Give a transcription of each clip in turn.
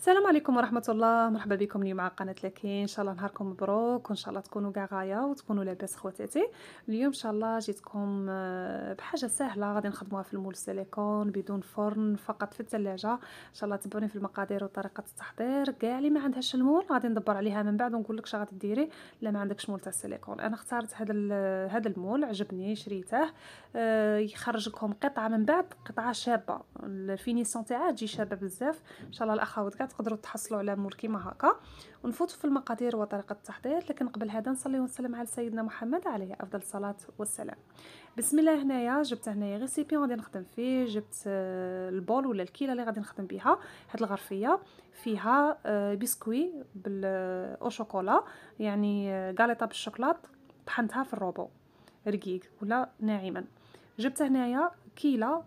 السلام عليكم ورحمه الله مرحبا بكم اليوم على قناه لكين ان شاء الله نهاركم مبروك وان شاء الله تكونوا كاع غايه وتكونوا لاباس خواتاتي اليوم ان شاء الله جيتكم آه، بحاجه سهله غادي نخدموها في المول السيليكون بدون فرن فقط في الثلاجه ان شاء الله تبعوني في المقادير وطريقه التحضير كاع اللي ما عندهاش المول غادي ندبر عليها من بعد ونقول لك اش غادي ديري لا ما عندكش مول تاع السيليكون انا اخترت هذا هذا المول عجبني شريته أه يخرج لكم قطعه من بعد قطعه شابه الفينيسيون تاعها تجي شابه بزاف ان شاء الله الاخوات تقدروا تحصلوا على مول كيما هكا ونفوتوا في المقادير وطريقه التحضير لكن قبل هذا نصلي ونسلم على سيدنا محمد عليه افضل الصلاه والسلام بسم الله هنايا جبت هنايا ريسيبيون غادي نخدم فيه جبت آه، البول ولا الكيله اللي غادي نخدم بها هاد الغرفيه فيها آه، بسكوي او شوكولا آه، يعني غاليطه بالشوكولات طحنتها في الروبو رقيق ولا ناعما جبت هنايا كيله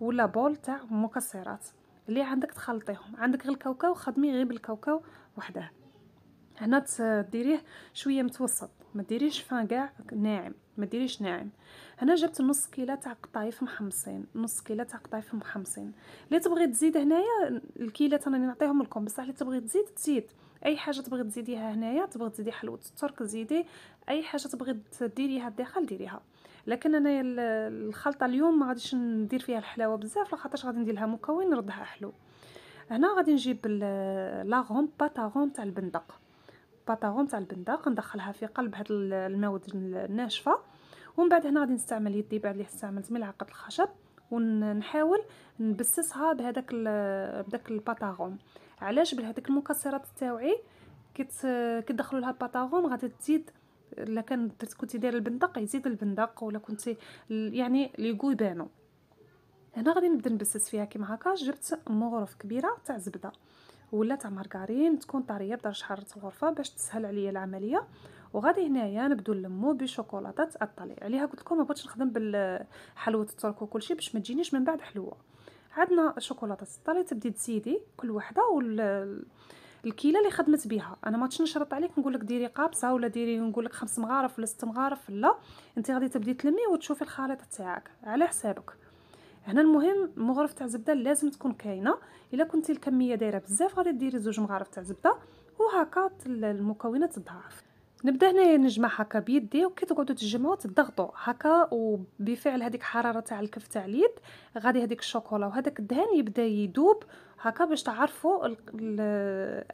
ولا بول تاع مكسرات اللي عندك تخلطيهم عندك غير الكاوكاو خدمي غير بالكاوكاو وحده هنا تديريه شويه متوسط ما ديريش فان كاع ناعم ما ديريش ناعم هنا جبت نص كيله تاع قطايف محمصين نص كيله تاع قطايف محمصين اللي تبغي تزيد هنايا الكيلات انا نعطيهم لكم بصح اللي تبغي تزيد تزيد اي حاجه تبغي تزيديها هنايا تبغي تزيدي حلوه الترك زيدي اي حاجه تبغي ديريها الداخل ديريها لكن انايا الخلطه اليوم ما غاديش ندير فيها الحلاوه بزاف لخاطرش غادي ندير لها مكون نردها حلو هنا غادي نجيب لاغون باتاغون تاع البندق باتاغون تاع البندق ندخلها في قلب هذا الماود الناشفه ومن بعد هنا غادي نستعمل يدي بعد اللي استعملت ملعقه الخشب ونحاول نبسسها بهذاك بداك الباتاغون علاش بهذيك المكسرات تاوعي كت كتدخلوا لها بطاغون غادي تزيد الا كان كنتي دايره البندق يزيد البندق ولا كنتي يعني ليغو يبانو هنا غادي نبدا نبسس فيها كيما هكا جبت مغرف كبيره تاع زبده ولا تاع مارغرين تكون طريه بدرجه حراره الغرفه باش تسهل عليا العمليه وغادي هنايا نبداو نلمو بشوكولاته الطلي عليها قلت لكم ما بغيتش نخدم بالحلوه التركو وكلشي باش ما تجينيش من بعد حلوه عندنا شوكولاته سطالي تبدي تزيدي كل وحده وال الكيله اللي خدمت بها انا ما نشرط عليك نقول لك ديري قابصه ولا ديري نقول لك خمس مغارف ولا ست مغارف لا انت غادي تبدي تلمي وتشوفي الخليط تاعك على حسابك هنا المهم مغرف تاع زبده لازم تكون كاينه الا كنتي الكميه دايره بزاف غادي ديري زوج مغارف تاع زبده وهكا المكونات تضاعف نبدا هنايا نجمع هكا بيدي وكي تقعدوا تجمعوا تضغطوا هكا وبفعل هذيك الحراره تاع الكف تاع اليد غادي هذيك الشوكولا وهذاك الدهان يبدا يدوب هكا باش تعرفوا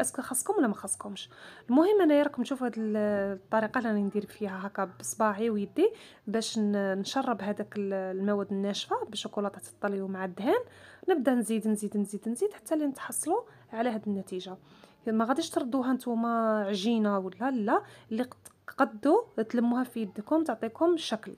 اسكو خاصكم ولا ما خاصكمش المهم انايا راكم تشوفوا هذه الطريقه اللي راني ندير فيها هكا بصباعي ويدي باش نشرب هذاك المواد الناشفه بالشوكولاته الطلي مع الدهان نبدا نزيد نزيد نزيد نزيد حتى لين تحصلوا على هذه النتيجه ما غاديش تردوها نتوما عجينه ولا لا اللي تقدو تلموها في يدكم تعطيكم شكل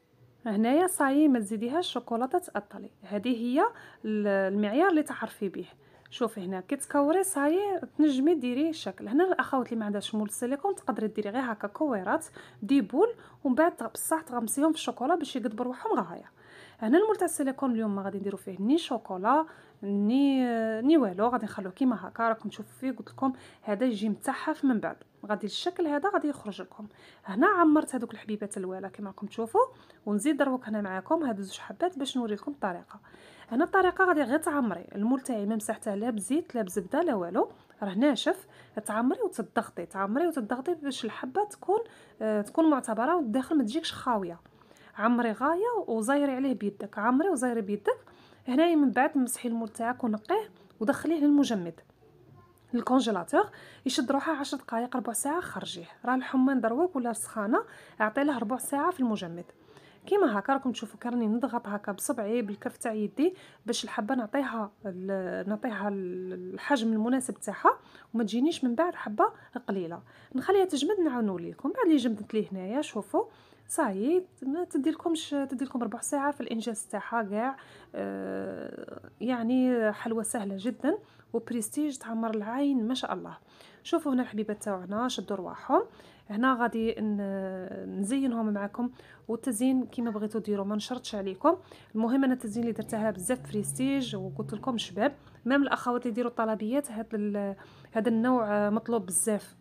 هنايا صايي ما تزيديهاش شوكولاته تاطلي هذه هي المعيار اللي تعرفي به شوفي هنا كي تكوري صايي تنجمي ديري شكل هنا الاخوات اللي ما عندهاش مول السيليكون تقدري ديري غير هكا كويرات دي بول ومن بعد بصح تغمسيهم في الشوكولا باش يقدبوا روحهم غايه هنا تاع السيليكون اليوم ما غادي نديرو فيه ني شوكولا ني ني والو غادي نخلوه كيما هكا راكم تشوفوا فيه قلت لكم هذا يجي متحف من بعد غادي الشكل هذا غادي يخرج لكم هنا عمرت هذوك الحبيبات الوالا كيما راكم تشوفوا ونزيد دروك هنا معاكم هادو زوج حبات باش نوري لكم الطريقه هنا الطريقه غادي غير تعمري تاعي ما مسحته لا بزيت لا بزبده لا والو راه ناشف تعمري وتضغطي تعمري وتضغطي باش الحبه تكون آه تكون معتبره والداخل ما تجيكش خاويه عمري غايه وزايري عليه بيدك عمري وزايري بيدك هنايا من بعد مسحي المول تاعك ونقيه ودخليه للمجمد الكونجيلاتور يشد روحه 10 دقائق ربع ساعه خرجيه راه الحمى دروك ولا السخانه اعطيله ربع ساعه في المجمد كيما هكا راكم تشوفوا كرني نضغط هكا بصبعي بالكف تاع يدي باش الحبه نعطيها نعطيها الحجم المناسب تاعها وما تجينيش من بعد حبه قليله نخليها تجمد نعاونوا لكم بعد اللي جمدت ليه هنايا شوفوا صعيب ما تديركمش تديركم ربع ساعه في الانجاز تاعها كاع آه يعني حلوه سهله جدا وبريستيج تعمر العين ما شاء الله شوفوا هنا الحبيبات تاعنا شدوا رواحهم هنا غادي نزينهم معكم والتزيين كيما بغيتو ديروا ما نشرطش عليكم المهم انا التزيين اللي درتها بزاف بريستيج وقلت لكم شباب مام الاخوات اللي يديروا الطلبيات هذا هذا النوع مطلوب بزاف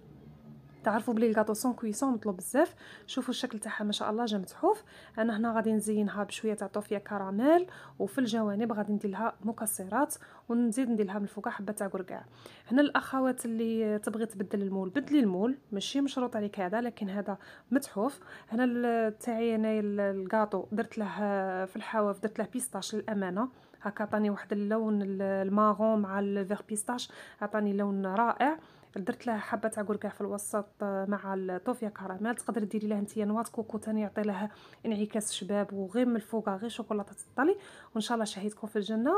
تعرفوا بلي الكاطو سون كويسون مطلوب بزاف شوفوا الشكل تاعها ما شاء الله جا متحوف انا هنا غادي نزينها بشويه تاع طوفيا كراميل وفي الجوانب غادي ندير لها مكسرات ونزيد ندير لها من الفوق حبه تاع كركاع هنا الاخوات اللي تبغي تبدل المول بدلي المول ماشي مشروط عليك هذا لكن هذا متحوف هنا تاعي انايا الكاطو درت له في الحواف درت له بيستاش للامانه هكا عطاني واحد اللون المارون مع الفيغ بيستاش عطاني لون رائع درت لها حبه تاع كركاع في الوسط آه، مع الطوفيا كراميل تقدر ديري لها انتيا نوات كوكو ثاني يعطي لها انعكاس شباب وغير من الفوق غير شوكولاته الطلي وان شاء الله شهيتكم في الجنه